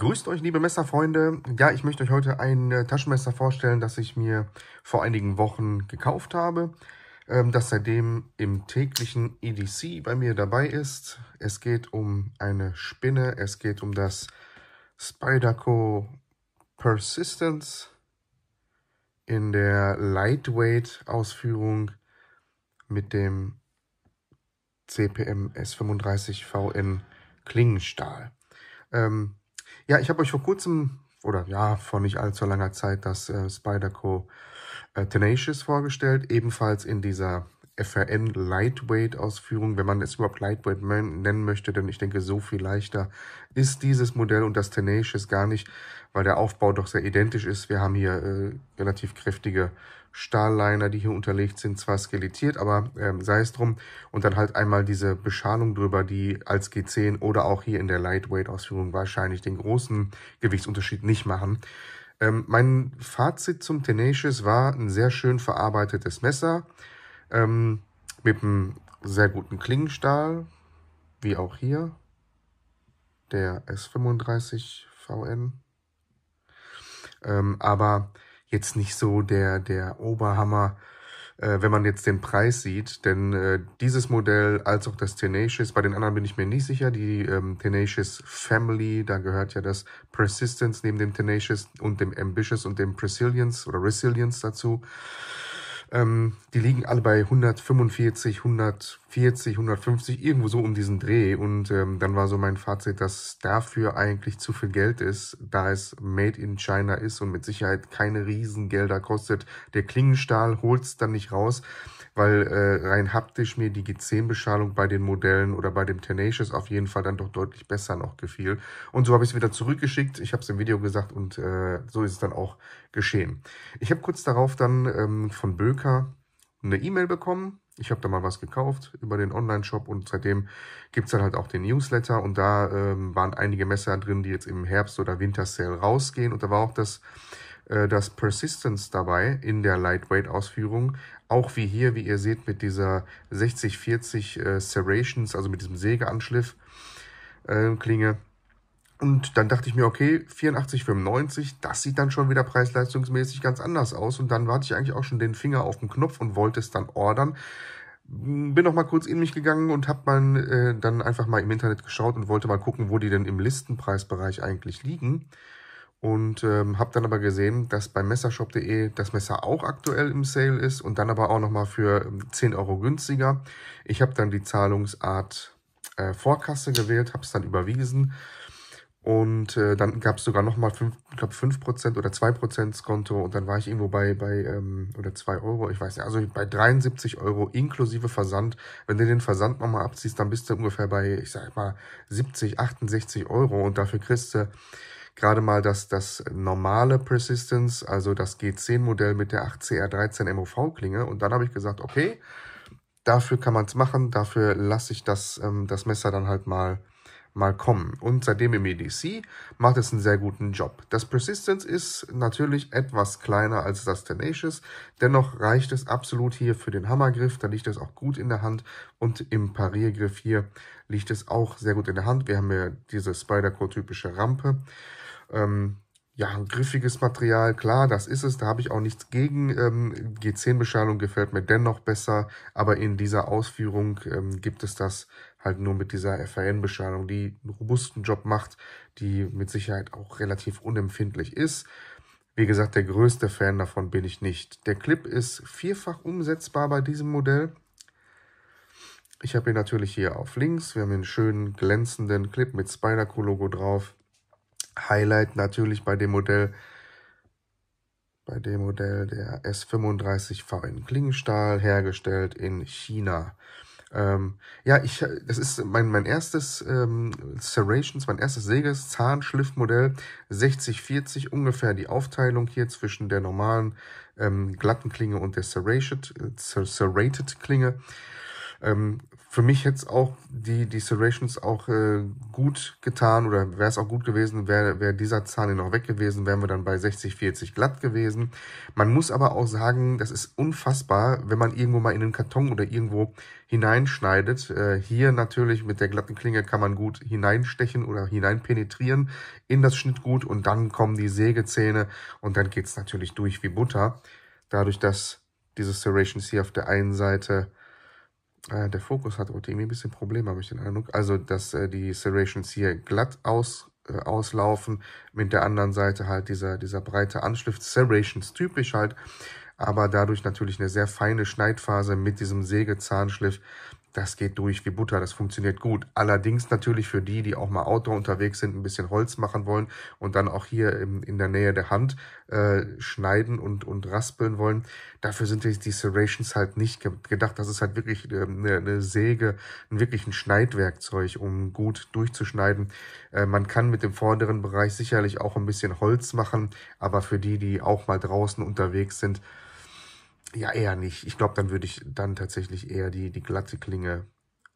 Grüßt euch, liebe Messerfreunde. Ja, ich möchte euch heute ein äh, Taschenmesser vorstellen, das ich mir vor einigen Wochen gekauft habe, ähm, das seitdem im täglichen EDC bei mir dabei ist. Es geht um eine Spinne, es geht um das Spyderco Persistence in der Lightweight-Ausführung mit dem CPM S35VN Klingenstahl. Ähm, ja, ich habe euch vor kurzem oder ja, vor nicht allzu langer Zeit das äh, Spider-Co äh, Tenacious vorgestellt, ebenfalls in dieser FRN Lightweight Ausführung, wenn man es überhaupt Lightweight nennen möchte, denn ich denke, so viel leichter ist dieses Modell und das Tenacious gar nicht, weil der Aufbau doch sehr identisch ist. Wir haben hier äh, relativ kräftige Stahlliner, die hier unterlegt sind, zwar skelettiert, aber ähm, sei es drum. Und dann halt einmal diese Beschalung drüber, die als G10 oder auch hier in der Lightweight-Ausführung wahrscheinlich den großen Gewichtsunterschied nicht machen. Ähm, mein Fazit zum Tenacious war ein sehr schön verarbeitetes Messer. Ähm, mit einem sehr guten Klingenstahl, wie auch hier, der S35 VN. Ähm, aber jetzt nicht so der, der Oberhammer, äh, wenn man jetzt den Preis sieht. Denn äh, dieses Modell als auch das Tenacious, bei den anderen bin ich mir nicht sicher, die ähm, Tenacious Family, da gehört ja das Persistence neben dem Tenacious und dem Ambitious und dem Resilience oder Resilience dazu. Ähm, die liegen alle bei 145, 140, 150, irgendwo so um diesen Dreh. Und ähm, dann war so mein Fazit, dass dafür eigentlich zu viel Geld ist, da es Made in China ist und mit Sicherheit keine Riesengelder kostet. Der Klingenstahl holt's dann nicht raus weil äh, rein haptisch mir die G10-Beschalung bei den Modellen oder bei dem Tenacious auf jeden Fall dann doch deutlich besser noch gefiel. Und so habe ich es wieder zurückgeschickt. Ich habe es im Video gesagt und äh, so ist es dann auch geschehen. Ich habe kurz darauf dann ähm, von Böker eine E-Mail bekommen. Ich habe da mal was gekauft über den Online-Shop und seitdem gibt es dann halt auch den Newsletter und da ähm, waren einige Messer drin, die jetzt im Herbst oder Winter Sale rausgehen und da war auch das äh, das Persistence dabei in der Lightweight-Ausführung. Auch wie hier, wie ihr seht, mit dieser 6040 äh, Serrations, also mit diesem Sägeanschliff äh, Klinge. Und dann dachte ich mir, okay, 84,95, das sieht dann schon wieder preisleistungsmäßig ganz anders aus. Und dann warte ich eigentlich auch schon den Finger auf den Knopf und wollte es dann ordern. Bin noch mal kurz in mich gegangen und habe äh, dann einfach mal im Internet geschaut und wollte mal gucken, wo die denn im Listenpreisbereich eigentlich liegen und ähm, habe dann aber gesehen, dass bei messershop.de das Messer auch aktuell im Sale ist und dann aber auch nochmal für 10 ähm, Euro günstiger. Ich habe dann die Zahlungsart äh, Vorkasse gewählt, habe es dann überwiesen und äh, dann gab es sogar nochmal, ich glaube, 5% oder 2% Skonto und dann war ich irgendwo bei, bei ähm, oder 2 Euro, ich weiß nicht, also bei 73 Euro inklusive Versand. Wenn du den Versand nochmal abziehst, dann bist du ungefähr bei, ich sag mal, 70, 68 Euro und dafür kriegst du Gerade mal das, das normale Persistence, also das G10-Modell mit der 8CR13 MOV-Klinge. Und dann habe ich gesagt, okay, dafür kann man es machen, dafür lasse ich das, ähm, das Messer dann halt mal mal kommen. Und seitdem im EDC macht es einen sehr guten Job. Das Persistence ist natürlich etwas kleiner als das Tenacious, dennoch reicht es absolut hier für den Hammergriff, da liegt es auch gut in der Hand und im Pariergriff hier liegt es auch sehr gut in der Hand. Wir haben ja diese Spider-Core-typische Rampe. Ähm, ja, ein griffiges Material, klar, das ist es, da habe ich auch nichts gegen. Ähm, G10-Beschallung gefällt mir dennoch besser, aber in dieser Ausführung ähm, gibt es das halt nur mit dieser FRN-Bestrahlung, die einen robusten Job macht, die mit Sicherheit auch relativ unempfindlich ist. Wie gesagt, der größte Fan davon bin ich nicht. Der Clip ist vierfach umsetzbar bei diesem Modell. Ich habe ihn natürlich hier auf links. Wir haben einen schönen glänzenden Clip mit Spyderco-Logo drauf. Highlight natürlich bei dem Modell, bei dem Modell der S35 in Klingenstahl, hergestellt in China. Ähm, ja, ich, das ist mein, mein erstes ähm, Serrations, mein erstes Säges, Zahnschliffmodell, 60 ungefähr die Aufteilung hier zwischen der normalen ähm, glatten Klinge und der Serrated, äh, Serrated Klinge. Ähm, für mich hätte auch die, die Serrations auch äh, gut getan oder wäre es auch gut gewesen, wäre wär dieser Zahn noch weg gewesen, wären wir dann bei 60, 40 glatt gewesen. Man muss aber auch sagen, das ist unfassbar, wenn man irgendwo mal in den Karton oder irgendwo hineinschneidet. Äh, hier natürlich mit der glatten Klinge kann man gut hineinstechen oder hineinpenetrieren in das Schnittgut und dann kommen die Sägezähne und dann geht's natürlich durch wie Butter. Dadurch, dass diese Serrations hier auf der einen Seite Ah, der Fokus hat heute irgendwie ein bisschen Probleme, habe ich den Eindruck. Also, dass äh, die Serrations hier glatt aus, äh, auslaufen, mit der anderen Seite halt dieser, dieser breite Anschliff, Serrations typisch halt, aber dadurch natürlich eine sehr feine Schneidphase mit diesem Sägezahnschliff, das geht durch wie Butter, das funktioniert gut. Allerdings natürlich für die, die auch mal Outdoor unterwegs sind, ein bisschen Holz machen wollen und dann auch hier im, in der Nähe der Hand äh, schneiden und, und raspeln wollen. Dafür sind die, Serrations halt nicht ge gedacht. Das ist halt wirklich eine, ähm, eine Säge, wirklich ein Schneidwerkzeug, um gut durchzuschneiden. Äh, man kann mit dem vorderen Bereich sicherlich auch ein bisschen Holz machen, aber für die, die auch mal draußen unterwegs sind, ja, eher nicht. Ich glaube, dann würde ich dann tatsächlich eher die, die glatte Klinge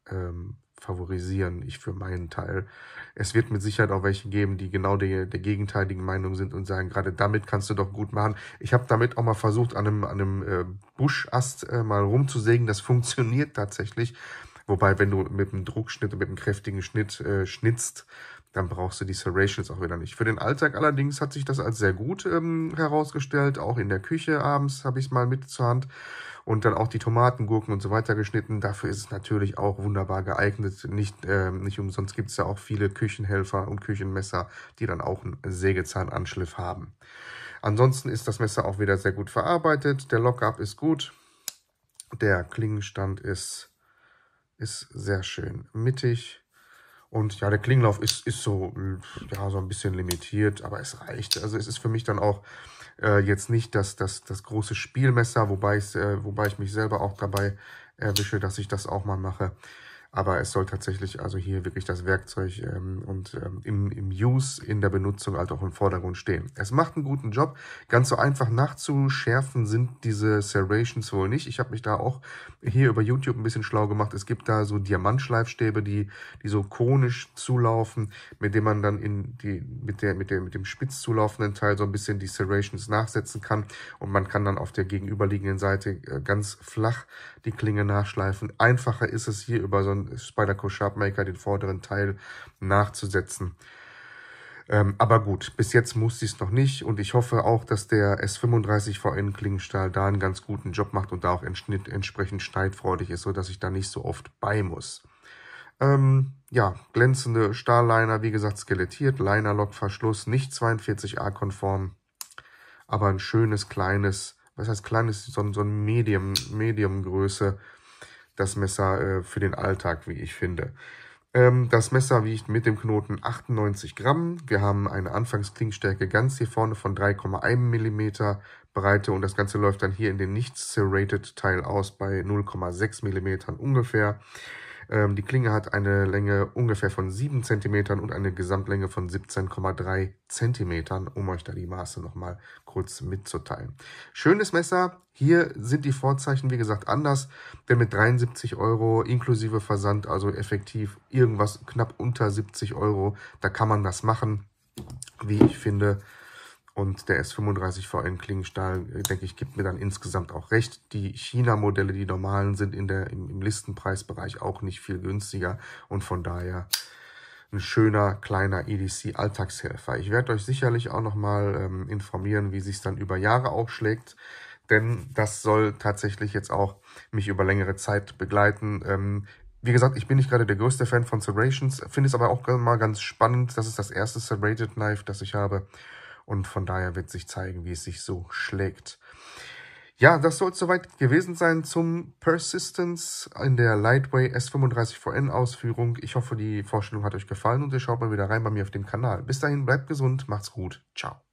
ähm, favorisieren, ich für meinen Teil. Es wird mit Sicherheit auch welche geben, die genau die, der gegenteiligen Meinung sind und sagen, gerade damit kannst du doch gut machen. Ich habe damit auch mal versucht, an einem, an einem äh, Buschast äh, mal rumzusägen. Das funktioniert tatsächlich. Wobei, wenn du mit einem Druckschnitt mit einem kräftigen Schnitt äh, schnitzt, dann brauchst du die Serrations auch wieder nicht. Für den Alltag allerdings hat sich das als sehr gut ähm, herausgestellt. Auch in der Küche abends habe ich es mal mit zur Hand und dann auch die Tomaten, Gurken und so weiter geschnitten. Dafür ist es natürlich auch wunderbar geeignet. Nicht, äh, nicht umsonst gibt es ja auch viele Küchenhelfer und Küchenmesser, die dann auch einen Sägezahnanschliff haben. Ansonsten ist das Messer auch wieder sehr gut verarbeitet. Der Lockup ist gut. Der Klingenstand ist, ist sehr schön mittig. Und ja, der Klinglauf ist, ist so, ja, so ein bisschen limitiert, aber es reicht. Also es ist für mich dann auch äh, jetzt nicht das, das, das große Spielmesser, wobei, ich, äh, wobei ich mich selber auch dabei erwische, dass ich das auch mal mache. Aber es soll tatsächlich also hier wirklich das Werkzeug ähm, und ähm, im, im Use, in der Benutzung halt auch im Vordergrund stehen. Es macht einen guten Job. Ganz so einfach nachzuschärfen sind diese Serrations wohl nicht. Ich habe mich da auch hier über YouTube ein bisschen schlau gemacht. Es gibt da so Diamantschleifstäbe, die, die so konisch zulaufen, mit dem man dann in die, mit der, mit der, mit dem spitz zulaufenden Teil so ein bisschen die Serrations nachsetzen kann. Und man kann dann auf der gegenüberliegenden Seite äh, ganz flach die Klinge nachschleifen. Einfacher ist es hier über so ein von Spyderco Sharpmaker den vorderen Teil nachzusetzen. Ähm, aber gut, bis jetzt musste ich es noch nicht und ich hoffe auch, dass der S35 VN Klingenstahl da einen ganz guten Job macht und da auch entschnitt, entsprechend schneidfreudig ist, sodass ich da nicht so oft bei muss. Ähm, ja, glänzende Stahlliner, wie gesagt, skelettiert, Linerlock-Verschluss, nicht 42a-konform, aber ein schönes, kleines, was heißt kleines, so, so ein Medium, Medium-Größe, medium größe das Messer äh, für den Alltag, wie ich finde. Ähm, das Messer wiegt mit dem Knoten 98 Gramm. Wir haben eine Anfangsklingstärke ganz hier vorne von 3,1 Millimeter Breite und das Ganze läuft dann hier in den nicht serrated Teil aus bei 0,6 Millimetern ungefähr. Ähm, die Klinge hat eine Länge ungefähr von 7 cm und eine Gesamtlänge von 17,3 cm, um euch da die Maße nochmal kurz mitzuteilen. Schönes Messer. Hier sind die Vorzeichen, wie gesagt, anders, denn mit 73 Euro inklusive Versand, also effektiv irgendwas knapp unter 70 Euro, da kann man das machen, wie ich finde, und der S35 VN Klingenstahl, äh, denke ich, gibt mir dann insgesamt auch recht. Die China-Modelle, die normalen, sind in der, im, Listenpreisbereich auch nicht viel günstiger. Und von daher ein schöner, kleiner EDC-Alltagshelfer. Ich werde euch sicherlich auch nochmal ähm, informieren, wie sich dann über Jahre aufschlägt. Denn das soll tatsächlich jetzt auch mich über längere Zeit begleiten. Ähm, wie gesagt, ich bin nicht gerade der größte Fan von Celebrations, finde es aber auch mal ganz spannend. Das ist das erste Celebrated Knife, das ich habe. Und von daher wird sich zeigen, wie es sich so schlägt. Ja, das soll es soweit gewesen sein zum Persistence in der Lightway S35VN Ausführung. Ich hoffe, die Vorstellung hat euch gefallen und ihr schaut mal wieder rein bei mir auf dem Kanal. Bis dahin, bleibt gesund, macht's gut, ciao.